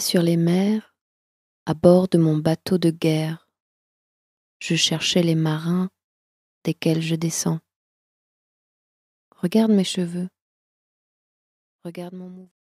sur les mers à bord de mon bateau de guerre. Je cherchais les marins desquels je descends. Regarde mes cheveux. Regarde mon mouvement.